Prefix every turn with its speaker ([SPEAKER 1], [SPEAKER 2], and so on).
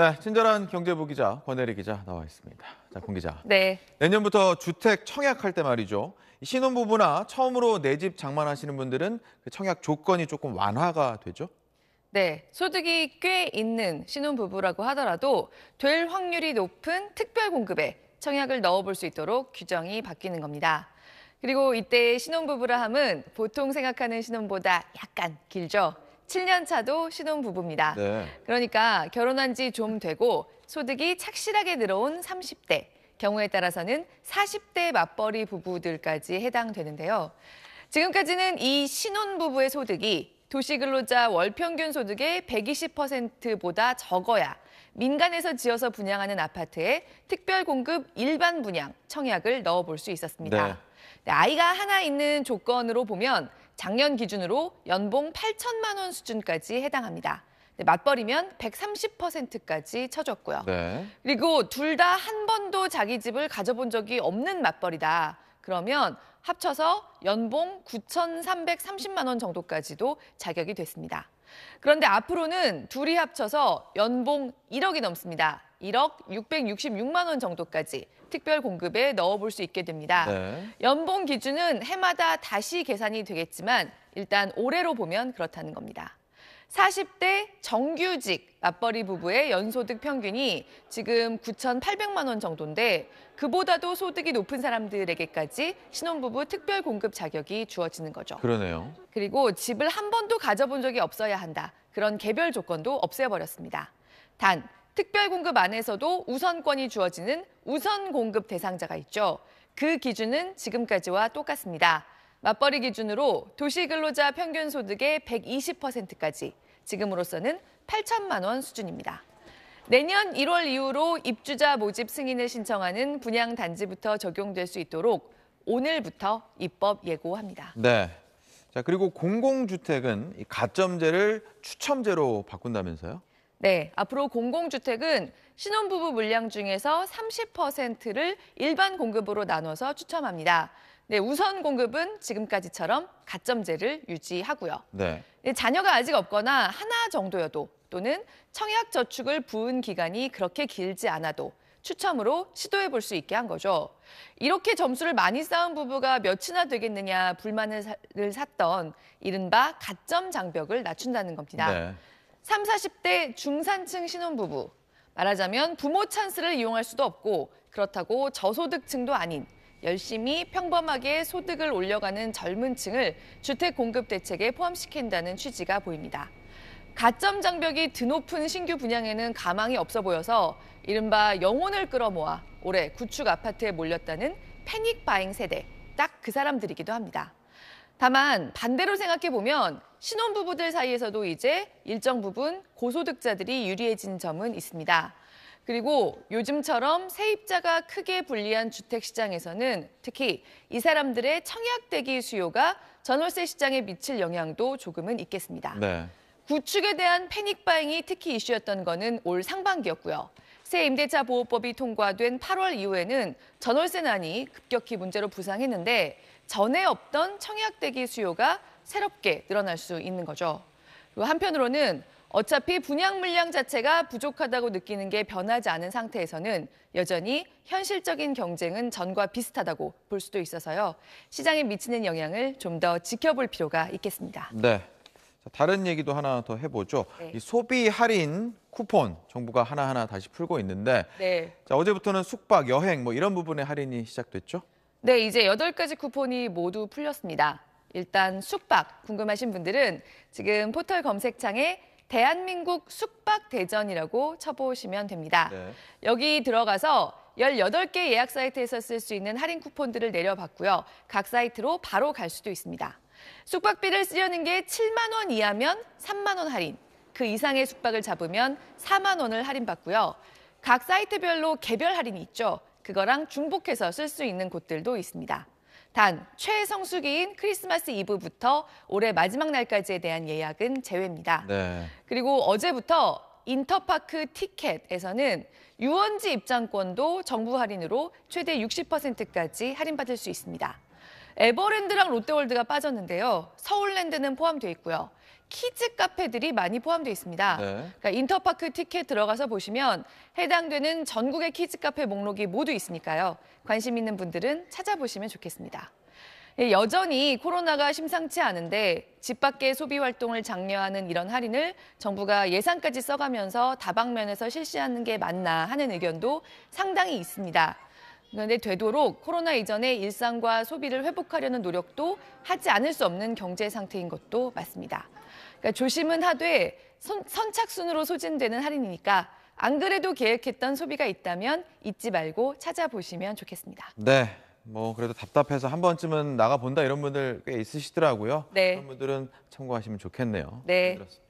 [SPEAKER 1] 네, 친절한 경제부 기자 권혜리 기자 나와 있습니다. 자, 권 기자. 네. 내년부터 주택 청약할 때 말이죠. 신혼부부나 처음으로 내 집 장만하시는 분들은 그 청약 조건이 조금 완화가 되죠?
[SPEAKER 2] 네, 소득이 꽤 있는 신혼부부라고 하더라도 될 확률이 높은 특별 공급에 청약을 넣어볼 수 있도록 규정이 바뀌는 겁니다. 그리고 이때 신혼부부라 함은 보통 생각하는 신혼보다 약간 길죠. 7년 차도 신혼 부부입니다. 네. 그러니까 결혼한 지 좀 되고 소득이 착실하게 늘어온 30대, 경우에 따라서는 40대 맞벌이 부부들까지 해당되는데요. 지금까지는 이 신혼 부부의 소득이 도시근로자 월평균 소득의 120%보다 적어야 민간에서 지어서 분양하는 아파트에 특별공급 일반 분양 청약을 넣어볼 수 있었습니다. 네. 아이가 하나 있는 조건으로 보면 작년 기준으로 연봉 8천만 원 수준까지 해당합니다. 네, 맞벌이면 130%까지 쳐졌고요. 네. 그리고 둘 다 한 번도 자기 집을 가져본 적이 없는 맞벌이다. 그러면 합쳐서 연봉 9,330만 원 정도까지도 자격이 됐습니다. 그런데 앞으로는 둘이 합쳐서 연봉 1억이 넘습니다. 1억 666만 원 정도까지 특별 공급에 넣어볼 수 있게 됩니다. 네. 연봉 기준은 해마다 다시 계산이 되겠지만 일단 올해로 보면 그렇다는 겁니다. 40대 정규직 맞벌이 부부의 연소득 평균이 지금 9,800만 원 정도인데 그보다도 소득이 높은 사람들에게까지 신혼부부 특별 공급 자격이 주어지는 거죠. 그러네요. 그리고 집을 한 번도 가져본 적이 없어야 한다. 그런 개별 조건도 없애버렸습니다. 단 특별공급 안에서도 우선권이 주어지는 우선공급 대상자가 있죠. 그 기준은 지금까지와 똑같습니다. 맞벌이 기준으로 도시근로자 평균 소득의 120%까지 지금으로서는 8천만 원 수준입니다. 내년 1월 이후로 입주자 모집 승인을 신청하는 분양 단지부터 적용될 수 있도록 오늘부터 입법 예고합니다.
[SPEAKER 1] 네. 자, 그리고 공공주택은 가점제를 추첨제로 바꾼다면서요?
[SPEAKER 2] 네, 앞으로 공공주택은 신혼부부 물량 중에서 30%를 일반 공급으로 나눠서 추첨합니다. 네, 우선 공급은 지금까지처럼 가점제를 유지하고요. 네. 네, 자녀가 아직 없거나 하나 정도여도 또는 청약 저축을 부은 기간이 그렇게 길지 않아도 추첨으로 시도해 볼 수 있게 한 거죠. 이렇게 점수를 많이 쌓은 부부가 몇이나 되겠느냐 불만을 샀던 이른바 가점 장벽을 낮춘다는 겁니다. 네. 3, 40대 중산층 신혼부부. 말하자면 부모 찬스를 이용할 수도 없고 그렇다고 저소득층도 아닌 열심히 평범하게 소득을 올려가는 젊은 층을 주택 공급 대책에 포함시킨다는 취지가 보입니다. 가점 장벽이 드높은 신규 분양에는 가망이 없어 보여서 이른바 영혼을 끌어모아 올해 구축 아파트에 몰렸다는 패닉 바잉 세대, 딱 그 사람들이기도 합니다. 다만 반대로 생각해 보면 신혼부부들 사이에서도 이제 일정 부분 고소득자들이 유리해진 점은 있습니다. 그리고 요즘처럼 세입자가 크게 불리한 주택 시장에서는 특히 이 사람들의 청약 대기 수요가 전월세 시장에 미칠 영향도 조금은 있겠습니다. 네. 구축에 대한 패닉 바잉이 특히 이슈였던 거는 올 상반기였고요. 새 임대차 보호법이 통과된 8월 이후에는 전월세난이 급격히 문제로 부상했는데 전에 없던 청약 대기 수요가 새롭게 늘어날 수 있는 거죠. 그리고 한편으로는 어차피 분양 물량 자체가 부족하다고 느끼는 게 변하지 않은 상태에서는 여전히 현실적인 경쟁은 전과 비슷하다고 볼 수도 있어서요. 시장에 미치는 영향을 좀 더 지켜볼 필요가 있겠습니다.
[SPEAKER 1] 네. 다른 얘기도 하나 더 해보죠. 네. 이 소비 할인 쿠폰 정부가 하나하나 다시 풀고 있는데 네. 자, 어제부터는 숙박, 여행 뭐 이런 부분의 할인이 시작됐죠?
[SPEAKER 2] 네, 이제 8가지 쿠폰이 모두 풀렸습니다. 일단 숙박 궁금하신 분들은 지금 포털 검색창에 대한민국 숙박대전이라고 쳐보시면 됩니다. 네. 여기 들어가서 18개 예약 사이트에서 쓸 수 있는 할인 쿠폰들을 내려봤고요각 사이트로 바로 갈 수도 있습니다. 숙박비를 쓰려는 게 7만 원 이하면 3만 원 할인, 그 이상의 숙박을 잡으면 4만 원을 할인받고요. 각 사이트별로 개별 할인이 있죠. 그거랑 중복해서 쓸 수 있는 곳들도 있습니다. 단, 최성수기인 크리스마스 이브부터 올해 마지막 날까지에 대한 예약은 제외입니다. 네. 그리고 어제부터 인터파크 티켓에서는 유원지 입장권도 정부 할인으로 최대 60%까지 할인받을 수 있습니다. 에버랜드랑 롯데월드가 빠졌는데요. 서울랜드는 포함되어 있고요. 키즈 카페들이 많이 포함되어 있습니다. 네. 그러니까 인터파크 티켓 들어가서 보시면 해당되는 전국의 키즈 카페 목록이 모두 있으니까요. 관심 있는 분들은 찾아보시면 좋겠습니다. 예, 여전히 코로나가 심상치 않은데 집 밖의 소비 활동을 장려하는 이런 할인을 정부가 예산까지 써가면서 다방면에서 실시하는 게 맞나 하는 의견도 상당히 있습니다. 그런데 되도록 코로나 이전의 일상과 소비를 회복하려는 노력도 하지 않을 수 없는 경제 상태인 것도 맞습니다. 그러니까 조심은 하되 선, 선착순으로 소진되는 할인이니까 안 그래도 계획했던 소비가 있다면 잊지 말고 찾아보시면 좋겠습니다.
[SPEAKER 1] 네. 뭐 그래도 답답해서 한 번쯤은 나가 본다 이런 분들 꽤 있으시더라고요. 네. 그런 분들은 참고하시면 좋겠네요.
[SPEAKER 2] 네. 들었습니다 네,